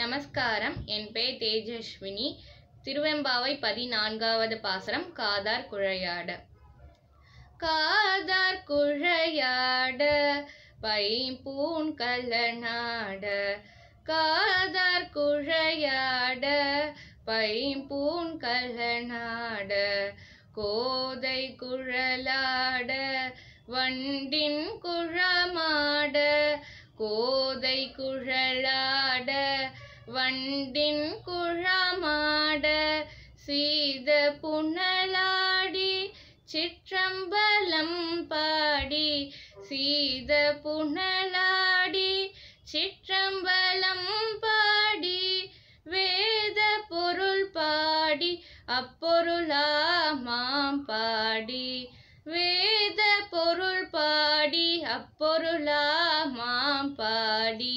நமஸ்காரம் என் பெயர் தேஜஸ்வினி திருவெம்பாவை பதினான்காவது பாசரம் காதார் குழையாட காதார் குழையாட பைம்பூன் கலநாட காதார் குழையாட பைம்பூன் கலநாட கோதை குழலாட வண்டின் குழமாட கோதை குழலா வண்டின் குழமாட சீத புனலாடி சிற்றம்பலம் பாடி சீத புனலாடி சிற்றம்பலம் பாடி வேத பொருள் பாடி அப்பொருளாமாம் பாடி வேத பொருள் பாடி அப்பொருளாமாம் பாடி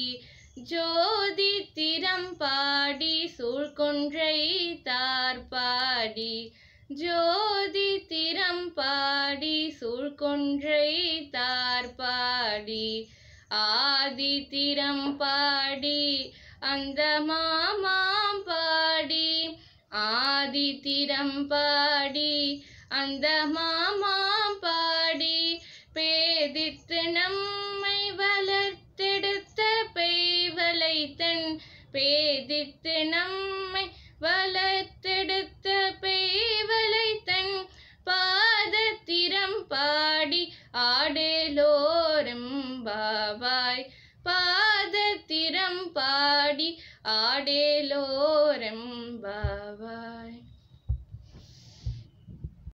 ஜோதி திறம் பாடி சூழ்கொன்றை பாடி ஜோதி திறம் பாடி சூழ்கொன்றை பாடி ஆதி திறம் பாடி அந்த மாமாம் பாடி ஆதி திறம் பாடி அந்த மாமாம் பாடி பேதித்து நம் பேதித்து நம்மை வளர்த்தெடுத்த பேவலை தன் பாதத்திரம் பாடி ஆடலோரும் பாவாய் பாதத்திரம் பாடி ஆடலோ